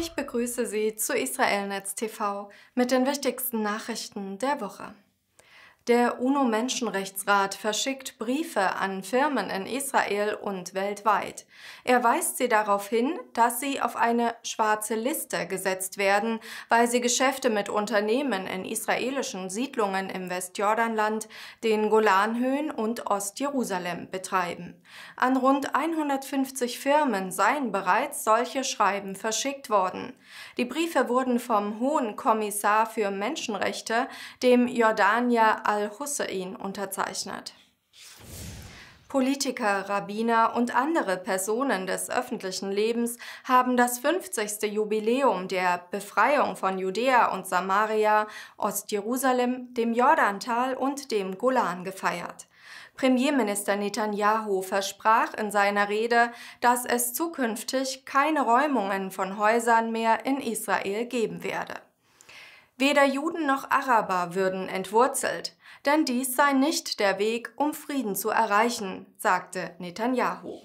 Ich begrüße Sie zu Israelnetz TV mit den wichtigsten Nachrichten der Woche. Der UNO-Menschenrechtsrat verschickt Briefe an Firmen in Israel und weltweit. Er weist sie darauf hin, dass sie auf eine schwarze Liste gesetzt werden, weil sie Geschäfte mit Unternehmen in israelischen Siedlungen im Westjordanland, den Golanhöhen und Ostjerusalem betreiben. An rund 150 Firmen seien bereits solche Schreiben verschickt worden. Die Briefe wurden vom Hohen Kommissar für Menschenrechte, dem Jordanier al-Hussein unterzeichnet. Politiker, Rabbiner und andere Personen des öffentlichen Lebens haben das 50. Jubiläum der Befreiung von Judäa und Samaria, Ostjerusalem, dem Jordantal und dem Golan gefeiert. Premierminister Netanyahu versprach in seiner Rede, dass es zukünftig keine Räumungen von Häusern mehr in Israel geben werde. Weder Juden noch Araber würden entwurzelt denn dies sei nicht der Weg, um Frieden zu erreichen, sagte Netanyahu.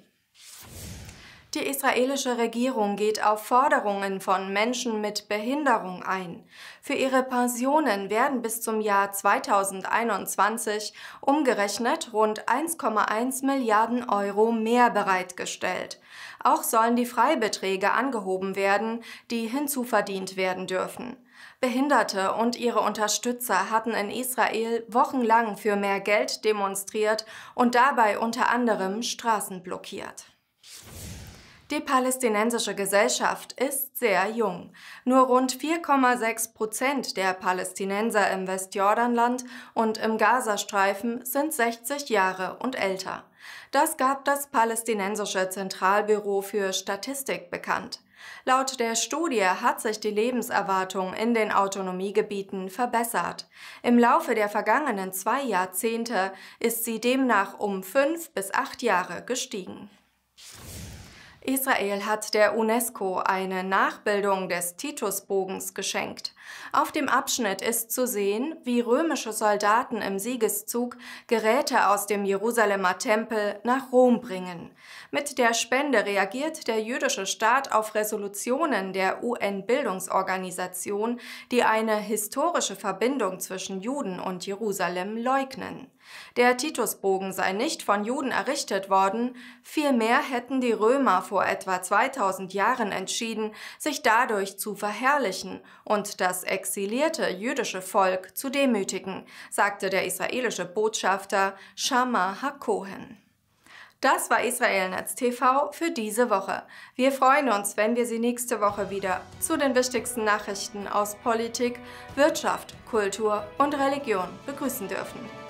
Die israelische Regierung geht auf Forderungen von Menschen mit Behinderung ein. Für ihre Pensionen werden bis zum Jahr 2021 umgerechnet rund 1,1 Milliarden Euro mehr bereitgestellt. Auch sollen die Freibeträge angehoben werden, die hinzuverdient werden dürfen. Behinderte und ihre Unterstützer hatten in Israel wochenlang für mehr Geld demonstriert und dabei unter anderem Straßen blockiert. Die palästinensische Gesellschaft ist sehr jung. Nur rund 4,6 Prozent der Palästinenser im Westjordanland und im Gazastreifen sind 60 Jahre und älter. Das gab das palästinensische Zentralbüro für Statistik bekannt. Laut der Studie hat sich die Lebenserwartung in den Autonomiegebieten verbessert. Im Laufe der vergangenen zwei Jahrzehnte ist sie demnach um fünf bis acht Jahre gestiegen. Israel hat der UNESCO eine Nachbildung des Titusbogens geschenkt. Auf dem Abschnitt ist zu sehen, wie römische Soldaten im Siegeszug Geräte aus dem Jerusalemer Tempel nach Rom bringen. Mit der Spende reagiert der jüdische Staat auf Resolutionen der UN-Bildungsorganisation, die eine historische Verbindung zwischen Juden und Jerusalem leugnen. Der Titusbogen sei nicht von Juden errichtet worden, vielmehr hätten die Römer vor etwa 2000 Jahren entschieden, sich dadurch zu verherrlichen und das das exilierte jüdische Volk zu demütigen, sagte der israelische Botschafter Shama HaKohen. Das war Israelnetz TV für diese Woche. Wir freuen uns, wenn wir Sie nächste Woche wieder zu den wichtigsten Nachrichten aus Politik, Wirtschaft, Kultur und Religion begrüßen dürfen.